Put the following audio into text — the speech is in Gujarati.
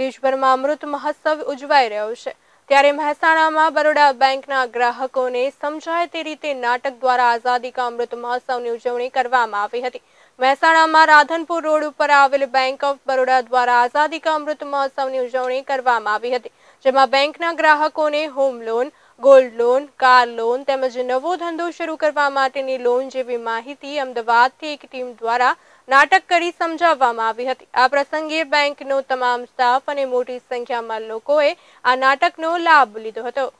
દેશભરમાં અમૃત મહોત્સવ ઉજવાઈ રહ્યો છે ત્યારે મહેસાણામાં બરોડા બેંકના ગ્રાહકોને સમજાય તે રીતે નાટક દ્વારા આઝાદી કા અમૃત મહોત્સવની ઉજવણી કરવામાં આવી હતી મહેસાણામાં રાધનપુર રોડ ઉપર આવેલ બેંક ઓફ બરોડા દ્વારા આઝાદી કા અમૃત મહોત્સવની ઉજવણી કરવામાં આવી હતી જેમાં બેંકના ગ્રાહકોને home loan gold loan car loan તેમજ નવો ધંધો શરૂ કરવા માટેની લોન જેવી માહિતી અમદાવાદથી એક ટીમ દ્વારા નાટક કરી સમજાવવામાં આવી હતી આ પ્રસંગે બેંકનો તમામ સ્ટાફ અને મોટી સંખ્યામાં લોકોએ આ નાટકનો લાભ લીધો હતો